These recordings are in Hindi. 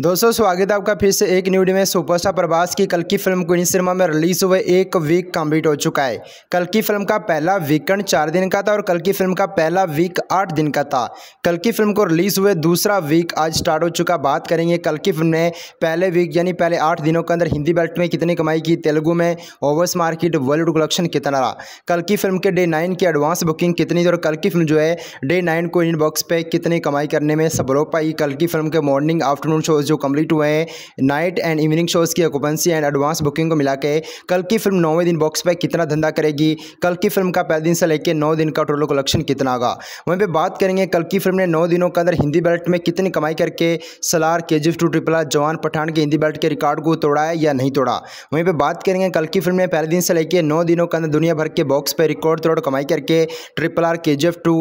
दोस्तों स्वागत है आपका फिर से एक न्यूड में सुपरस्टार प्रभास की कल की फिल्म क्वीन सिनेमा में रिलीज हुए एक वीक कंप्लीट हो चुका है कल की फिल्म का पहला वीकेंड चार दिन का था और कल की फिल्म का पहला वीक आठ दिन का था कल की फिल्म को रिलीज हुए दूसरा वीक आज स्टार्ट हो चुका बात करेंगे कल की फिल्म ने पहले वीक यानी पहले आठ दिनों के अंदर हिंदी बेल्ट में कितनी कमाई की तेलुगु में ओवर्स मार्केट वर्ल्ड कलेक्शन कितना रहा कल की फिल्म के डे नाइन की एडवांस बुकिंग कितनी थी और कल की फिल्म जो है डे नाइन को इन बॉक्स पर कितनी कमाई करने में सब रोक पाई कल की फिल्म के मॉर्निंग आफ्टरनून शोज शोज़ जो कम्प्लीट हुए हैं नाइट एंड इवनिंग शोज़ की ऑकुपेंसी एंड एडवांस बुकिंग को मिला कल की फिल्म नौवें दिन बॉक्स पर कितना धंधा करेगी कल की फिल्म का पहले दिन से लेकर नौ दिन का टोटल कलेक्शन कितना होगा वहीं पर बात करेंगे कल की फिल्म ने नौ दिनों के अंदर हिंदी बेल्ट में कितनी कमाई करके सलार के जी टू ट्रिपला जवान पठान के हिंदी बेल्ट के रिकॉर्ड को तोड़ा है या नहीं तोड़ा वहीं पर बात करेंगे कल की फिल्म ने पहले दिन से लेकर नौ दिनों के अंदर दुनिया भर के बॉक्स पर रिकॉर्ड तोड़ कमाई करके ट्रिपल आर के टू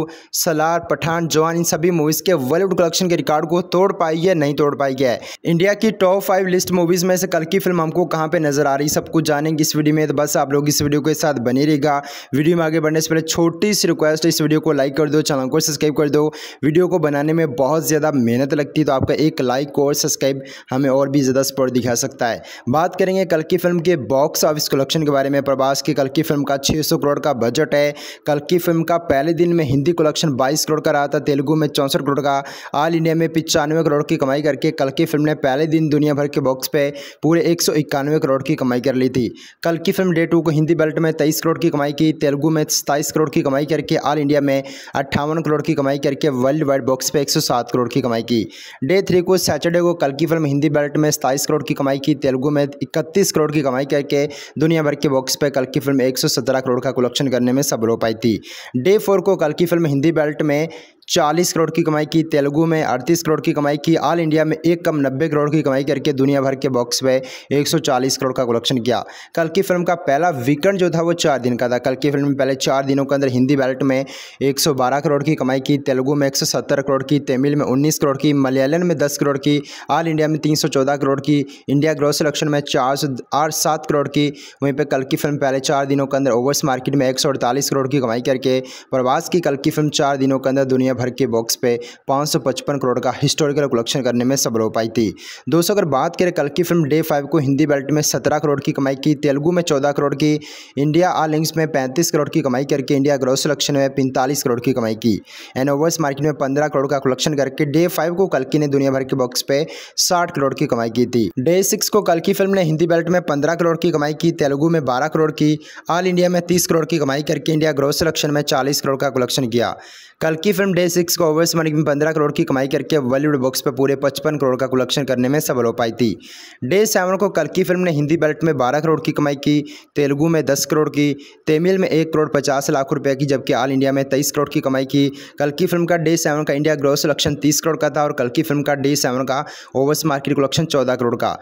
सलार पठान जवान इन सभी मूवीज़ के बॉलीवुड कलेक्शन के रिकॉर्ड को तोड़ पाई है नहीं तोड़ पाई है है इंडिया की टॉप फाइव लिस्ट मूवीज़ में से कल की फिल्म हमको कहाँ पे नजर आ रही सब कुछ जानेंगे इस वीडियो में तो बस आप लोग इस वीडियो के साथ बने रहेगा वीडियो में आगे बढ़ने से पहले छोटी सी रिक्वेस्ट इस वीडियो को लाइक कर दो चैनल को सब्सक्राइब कर दो वीडियो को बनाने में बहुत ज़्यादा मेहनत लगती है तो आपका एक लाइक और सब्सक्राइब हमें और भी ज़्यादा सपोर्ट दिखा सकता है बात करेंगे कल की फिल्म के बॉक्स ऑफिस कलेक्शन के बारे में प्रभास की कल की फिल्म का 600 करोड़ का बजट है कल की फिल्म का पहले दिन में हिंदी कलेक्शन बाईस करोड़ का रहा था तेलुगु में चौंसठ करोड़ का ऑल इंडिया में पिचानवे करोड़ की कमाई करके कल की की फिल्म ने पहले दिन दुनिया भर के बॉक्स पे पूरे एक करोड़ की कमाई कर ली थी कल की फिल्म डे टू को हिंदी बेल्ट में तेईस करोड़ की कमाई की तेलुगु में सताईस करोड़ की कमाई करके ऑल इंडिया में अट्ठावन करोड़ की कमाई करके वर्ल्ड वाइड बॉक्स पे सात करोड़ की कमाई की डे थ्री को सैटरडे को कल की फिल्म हिंदी बेल्ट में सताईस करोड़ की कमाई की तेलुगु में इकतीस करोड़ की कमाई करके दुनिया भर के बॉक्स पे कल की फिल्म सत्रह करोड़ का कलेक्शन करने में सब रो पाई थी डे फोर को कल की फिल्म हिंदी बेल्ट में चालीस करोड़ की कमाई की तेलुगु में अड़तीस करोड़ की कमाई की ऑल इंडिया में एक कम नब्बे करोड़ की कमाई करके दुनिया भर के बॉक्स सौ 140 करोड़ का कलेक्शन किया कल की फिल्म का पहला वीकेंड जो था वो चार दिन का था कल की फिल्म में पहले चार दिनों के अंदर हिंदी बैलेट में 112 करोड़ की कमाई की तेलुगु में सत्तर करोड़ की तमिल में उन्नीस करोड़ की मलयालम में दस करोड़ की ऑल इंडिया में तीन करोड़ की इंडिया ग्रोथ सिलेक्शन में चार सौ करोड़ की वहीं पर कल की फिल्म पहले चार दिनों के अंदर ओवर्स मार्केट में एक करोड़ की कमाई करके प्रवास की कल की फिल्म चार दिनों के अंदर दुनिया दुनिया भर के बॉक्स पे 555 करोड़ का हिस्टोरिकल कलेक्शन करने में सफल हो पाई थी दोस्तों अगर बात करें कल की फिल्म डे फाइव को हिंदी बेल्ट में सत्रह करोड़ की कमाई की तेलुगु में चौदह करोड़ की इंडिया आ लिंक्स में पैंतीस करोड़ की कमाई करके इंडिया ग्रोस सिलेक्शन में पैंतालीस करोड़ की कमाई की एंड ओवर्स मार्केट में पंद्रह करोड़ का कलेक्शन करके डे फाइव को कल्की ने दुनिया भर के बॉक्स पे साठ करोड़ की कमाई की थी डे सिक्स को कल की फिल्म ने हिंदी बेल्ट में पंद्रह करोड़ की कमाई की तेलुगु में बारह करोड़ की ऑल इंडिया में तीस करोड़ की कमाई करके इंडिया ग्रोस सिलेक्शन में चालीस करोड़ का कलेक्शन किया कल की फिल्म डे ने इस सिक्स ओवर्स में पंद्रह करोड़ की कमाई करके बॉलीवुड बॉक्स पर पूरे पचपन करोड़ का कलेक्शन करने में सफल हो पाई थी डे सेवन को की फिल्म ने हिंदी बेल्ट में बारह करोड़ की कमाई की तेलुगू में दस करोड़ की तमिल में एक करोड़ पचास लाख रुपये की जबकि ऑल इंडिया में तेईस करोड़ की कमाई की की फिल्म का डे सेवन का इंडिया ग्रोस कलेक्शन तीस करोड़ का था और की फिल्म का डे सेवन का ओवर्स मार्केट कलेक्शन चौदह करोड़ का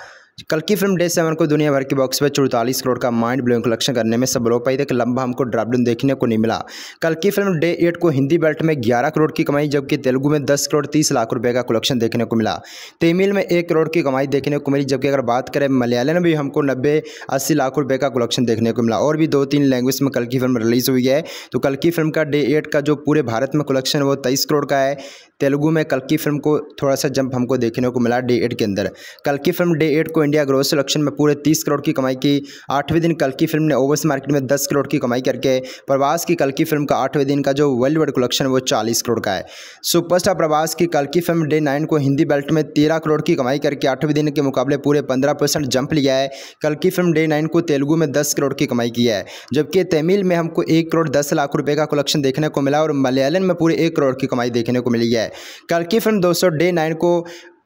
कल की फिल्म डे सेवन को दुनिया भर के बॉक्स पर चौतालीस करोड़ का माइंड ब्लोइंग कलेक्शन करने में सब लोग पाई थे लंबा हमको ड्राफ्टिंग देखने को नहीं मिला कल की फिल्म डे एट को हिंदी बेल्ट में 11 करोड़ की कमाई जबकि तेलुगु में 10 करोड़ 30 लाख रुपए का कलेक्शन देखने को मिला तमिल में एक करोड़ की कमाई देखने को मिली जबकि अगर बात करें मलयालम में भी हमको नब्बे अस्सी लाख रुपये का कलेक्शन देखने को मिला और भी दो तीन लैंग्वेज में कल की फिल्म रिलीज हुई है तो कल की फिल्म का डे एट का जो पूरे भारत में कलेक्शन वो तेईस करोड़ का है तेलुगु में कल की फिल्म को थोड़ा सा जंप हमको देखने को मिला डे एट के अंदर कल की फिल्म डे एट को इंडिया ग्रोथ सिलेक्शन में पूरे तीस करोड़ की कमाई की आठवें दिन कल की फिल्म ने ओवरसी मार्केट में दस करोड़ की कमाई करके प्रवास की कल की फिल्म का आठवें दिन का जो वर्ल्ड वाइड कलेक्शन वो चालीस करोड़ का है सुपरस्टार प्रवास की कल की फिल्म डे नाइन को हिंदी बेल्ट में तेरह करोड़ की कमाई करके आठवें दिन के मुकाबले पूरे पंद्रह परसेंट जंप लिया है कल की फिल्म डे नाइन को तेलुगू में दस करोड़ की कमाई की है जबकि तमिल में हमको एक करोड़ दस लाख रुपये का कलेक्शन देखने को मिला और मलयालम में पूरे एक करोड़ की कमाई देखने को मिली है कल की फिल्म दोस्तों डे नाइन को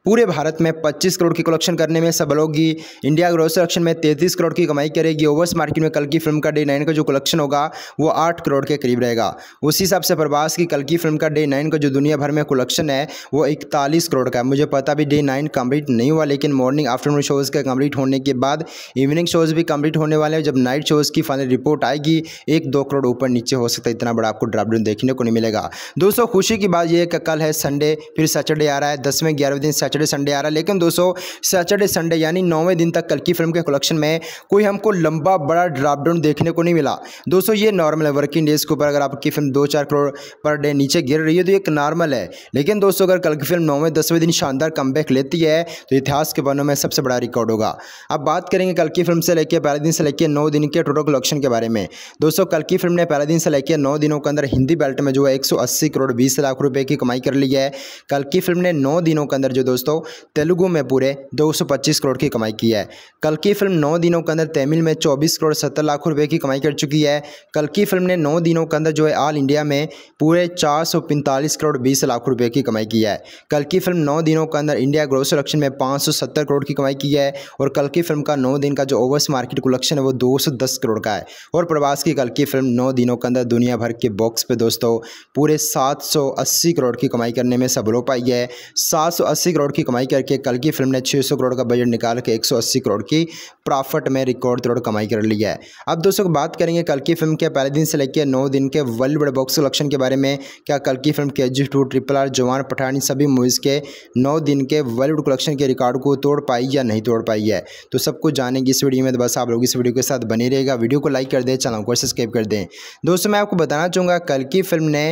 पूरे भारत में 25 करोड़ की कलेक्शन करने में सफल होगी इंडिया ग्रोस कलेक्शन में 33 करोड़ की कमाई करेगी ओवर्स मार्केट में कल की फिल्म का डे नाइन का जो कलेक्शन होगा वो 8 करोड़ के करीब रहेगा उसी हिसाब से प्रभास की कल की फिल्म का डे नाइन का जो दुनिया भर में कलेक्शन है वो इकतालीस करोड़ का है मुझे पता भी डे नाइन कम्प्लीट नहीं हुआ लेकिन मॉर्निंग आफ्टरनून शोज़ का कम्प्लीट होने के बाद इवनिंग शोज़ भी कम्प्लीट होने वाले हैं जब नाइट शोज़ की फाइनल रिपोर्ट आएगी एक दो करोड़ ऊपर नीचे हो सकता है इतना बड़ा आपको ड्राफ्ट देखने को नहीं मिलेगा दोस्तों खुशी की बात यह है कि कल है संडे फिर सैटरडे आ रहा है दसवें ग्यारहवें दिन सैटरडे सैटरडे संडे आ रहा है लेकिन दोस्तों सैटरडे संडे यानी नौवें दिन तक कल की फिल्म के कलेक्शन में कोई हमको लंबा बड़ा ड्रापडाउन देखने को नहीं मिला दोस्तों ये नॉर्मल है वर्किंग डेज के ऊपर अगर आपकी फिल्म दो चार करोड़ पर डे नीचे गिर रही है तो एक नॉर्मल है लेकिन दोस्तों अगर कल की फिल्म नौवें दसवें दिन शानदार कम लेती है तो इतिहास के बनों में सबसे बड़ा रिकॉर्ड होगा अब बात करेंगे कल की फिल्म से लेकर पहले दिन से लेकर नौ दिन के टोटल कलेक्शन के बारे में दोस्तों कल की फिल्म ने पहले दिन से लेकर नौ दिनों के अंदर हिंदी बेल्ट में जो है एक करोड़ बीस लाख रुपए की कमाई कर ली है कल की फिल्म ने नौ दिनों के अंदर जो दोस्तों दोस्तों तेलुगु में पूरे 225 करोड़ की कमाई की है कल की फिल्म नौ दिनों के अंदर तमिल में 24 करोड़ सत्तर लाख रुपए की कमाई कर चुकी है कल की फिल्म ने नौ दिनों के अंदर जो है ऑल इंडिया में पूरे 445 करोड़ बीस लाख रुपए की कमाई की है कल की फिल्म नौ दिनों के अंदर इंडिया ग्रोस कलेक्शन में पाँच करोड़ की कमाई की है और कल की फिल्म का नौ दिन का जो ओवर्स मार्केट कलेक्शन है वो दो करोड़ का है और प्रवास की कल की फिल्म नौ दिनों के अंदर दुनिया भर के बॉक्स पर दोस्तों पूरे सात करोड़ की कमाई करने में सबलो पाई है सात करोड़ की कमाई करके कल की फिल्म ने सौ करोड़ का बजट निकाल के अस्सी करोड़ की प्रॉफिट में रिकॉर्ड तोड़ कमाई कर ली है अब दोस्तों बात करेंगे कल की फिल्म के पहले दिन से लेकर नौ दिन के वर्ल्ड बॉक्स कलेक्शन के बारे में क्या कल की फिल्म के जी टू ट्रिपल आर जवान पठानी सभी मूवीज़ के नौ दिन के वर्ल्ड कलेक्शन के रिकॉर्ड को तोड़ पाई या नहीं तोड़ पाई है तो सब कुछ जानेंगे इस वीडियो में तो बस आप लोग इस वीडियो के साथ बने रहेगा वीडियो को लाइक कर दें चैनल को सब्सक्राइब कर दें दोस्तों मैं आपको बताना चाहूँगा कल की फिल्म ने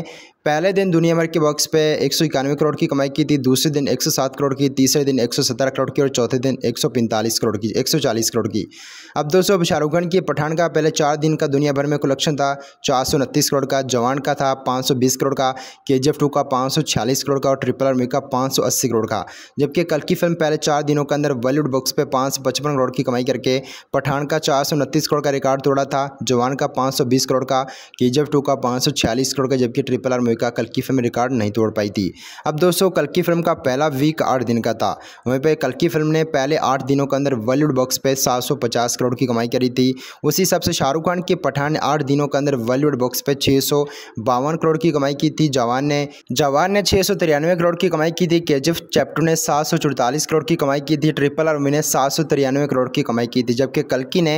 पहले दिन दुनिया भर के बॉक्स पे एक सौ इक्यानवे करोड़ की कमाई की थी दूसरे दिन एक सौ सात करोड़ की तीसरे दिन एक सौ सत्रह करोड़ की और चौथे दिन एक सौ पैंतालीस करोड़ की एक सौ चालीस करोड़ की अब दोस्तों अब शाहरुख खान की पठान का पहले चार दिन का दुनिया भर में कलेक्शन था चार सौ उनतीस करोड़ का जवान का था पाँच सौ बीस करोड़ का के जी एफ टू का पाँच सौ छियालीस करोड़ का और ट्रिपल आर्मी का पाँच सौ अस्सी करोड़ का जबकि कल की फिल्म पहले चार दिनों के अंदर बॉलीवुड बॉक्स पर पाँच सौ पचपन करोड़ की कमाई करके पठान का चार सौ उनतीस करोड़ का रिकॉर्ड तोड़ा था जवान का पाँच सौ बीस करोड़ का के जी एफ टू का पाँच सौ छियालीस करोड़ का जबकि ट्रिपल आर्मी अमेरिका कल की फिल्म रिकॉर्ड नहीं तोड़ पाई थी अब दोस्तों कल की फिल्म का पहला वीक आठ दिन का था वहीं पर कल की फिल्म ने पहले आठ दिनों के अंदर बॉलीवुड बॉक्स पे सात करोड़ की कमाई करी थी उसी हिसाब से शाहरुख खान के पठान ने आठ दिनों के अंदर बॉलीवुड बॉक्स पे छः करोड़ की कमाई की थी जवान ने जवान ने छः करोड़ की कमाई की थी के चैप्टर ने सात करोड़ की कमाई की थी ट्रिपल आर्मी ने सात करोड़ की कमाई की थी जबकि कल्की ने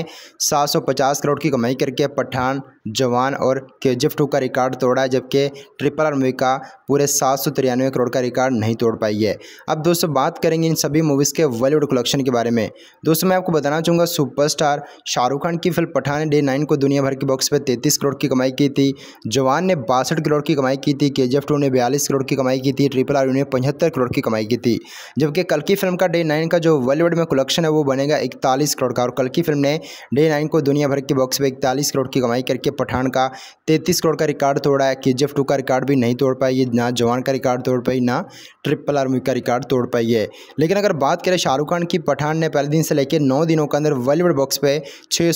750 करोड़ की कमाई करके पठान जवान और के जी टू का रिकॉर्ड तोड़ा जबकि ट्रिपल आर मूवी का पूरे सात सौ तिरानवे करोड़ का रिकॉर्ड नहीं तोड़ पाई है अब दोस्तों बात करेंगे इन सभी मूवीज़ के बॉलीवुड कलेक्शन के बारे में दोस्तों मैं आपको बताना चाहूँगा सुपरस्टार शाहरुख खान की फिल्म पठान डे नाइन को दुनिया भर के बॉक्स पर तैंतीस करोड़ की कमाई की थी जवान ने बासठ करोड़ की कमाई की थी के जी एफ टू ने बयालीस करोड़ की कमाई की थी ट्रिपल आर ने पचहत्तर करोड़ की कमाई की थी जबकि कल की फिल्म का डे नाइन का जो बॉलीवुड में कलेक्शन है वो बनेगा इकतालीस करोड़ का और कल की फिल्म ने डे नाइन को दुनिया भर के बॉक्स पर इकतालीस करोड़ की कमाई करके पठान का तैंतीस करोड़ का रिकॉर्ड तोड़ा है के जी एफ टू का रिकॉर्ड रिकॉर्ड भी नहीं तोड़ पाई है ना जवान का रिकॉर्ड तोड़ पाई ना ट्रिपल आर्मी का रिकॉर्ड तोड़ पाई है लेकिन अगर बात करें शाहरुख खान की पठान ने पहले दिन से लेकर नौ दिनों के अंदर बॉलीवुड बॉक्स पर छः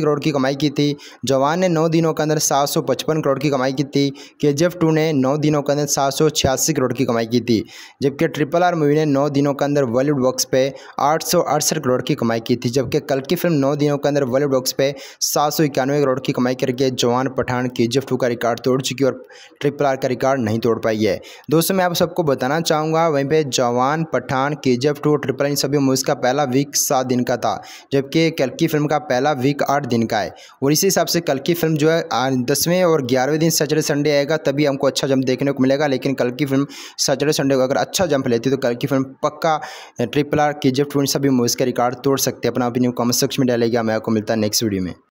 करोड़ की कमाई की थी जवान ने नौ दिनों के अंदर सात करोड़ की कमाई की थी के जी ने नौ दिनों के अंदर सात करोड़ की कमाई की थी जबकि ट्रिपल आर मूवी ने नौ दिनों के अंदर बॉलीवुड बॉक्स पर आठ करोड़ की कमाई की थी जबकि कल की फिल्म नौ दिनों के अंदर बॉलीवुड बॉक्स पे सात करोड़ की कमाई करके जवान पठान के जी का रिकॉर्ड तोड़ चुकी और ट्रिपल आर का रिकॉर्ड नहीं तोड़ पाई है दोस्तों मैं आप सबको बताना चाहूँगा वहीं पर जवान पठान के जब टू ट्रिपल इन सभी मूवीज़ का पहला वीक सात दिन का था जबकि कल की फिल्म का पहला वीक आठ दिन का है और इसी हिसाब से कल की फिल्म जो है दसवें और ग्यारहवें दिन सैटरडे संडे आएगा तभी हमको अच्छा जंप देखने को मिलेगा लेकिन कल की फिल्म सैटरडे संडे को अगर अच्छा जंप लेती तो कल की फिल्म पक्का ट्रिपल आर के जब टू सभी मूवीज़ का रिकॉर्ड तोड़ सकते हैं अपना अपनी कॉमेंट सेक्शन में डालेगा मैं आपको मिलता है नेक्स्ट वीडियो में